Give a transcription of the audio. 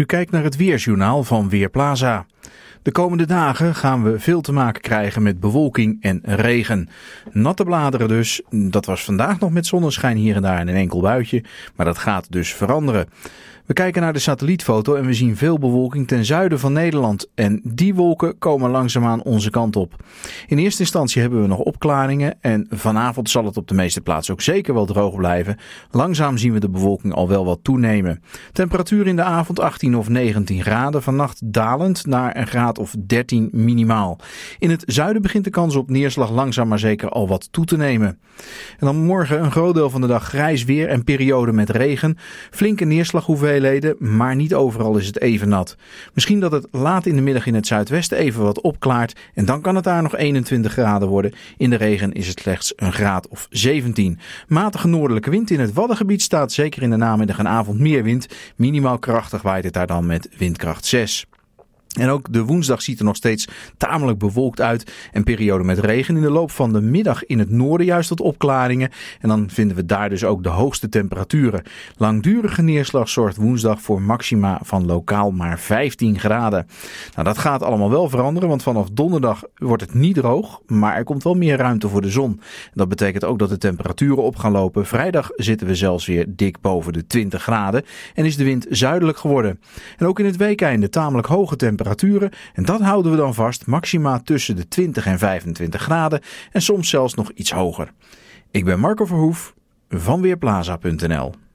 U kijkt naar het Weersjournaal van Weerplaza. De komende dagen gaan we veel te maken krijgen met bewolking en regen. Natte bladeren dus. Dat was vandaag nog met zonneschijn hier en daar en een enkel buitje. Maar dat gaat dus veranderen. We kijken naar de satellietfoto en we zien veel bewolking ten zuiden van Nederland. En die wolken komen langzaamaan onze kant op. In eerste instantie hebben we nog opklaringen en vanavond zal het op de meeste plaatsen ook zeker wel droog blijven. Langzaam zien we de bewolking al wel wat toenemen. Temperatuur in de avond 18 of 19 graden, vannacht dalend naar een graad of 13 minimaal. In het zuiden begint de kans op neerslag langzaam maar zeker al wat toe te nemen. En dan morgen een groot deel van de dag grijs weer en periode met regen. Flinke neerslaghoeveelheden, maar niet overal is het even nat. Misschien dat het laat in de middag in het zuidwesten even wat opklaart en dan kan het daar nog 21 graden worden. In de regen is het slechts een graad of 17. Matige noordelijke wind in het Waddengebied staat zeker in de namiddag en avond meer wind. Minimaal krachtig waait het daar dan met windkracht 6. En ook de woensdag ziet er nog steeds tamelijk bewolkt uit. En periode met regen in de loop van de middag in het noorden juist tot opklaringen. En dan vinden we daar dus ook de hoogste temperaturen. Langdurige neerslag zorgt woensdag voor maxima van lokaal maar 15 graden. Nou, dat gaat allemaal wel veranderen, want vanaf donderdag wordt het niet droog. Maar er komt wel meer ruimte voor de zon. Dat betekent ook dat de temperaturen op gaan lopen. Vrijdag zitten we zelfs weer dik boven de 20 graden. En is de wind zuidelijk geworden. En ook in het weekeinde tamelijk hoge temperaturen temperaturen. En dat houden we dan vast, maxima tussen de 20 en 25 graden en soms zelfs nog iets hoger. Ik ben Marco Verhoef van Weerplaza.nl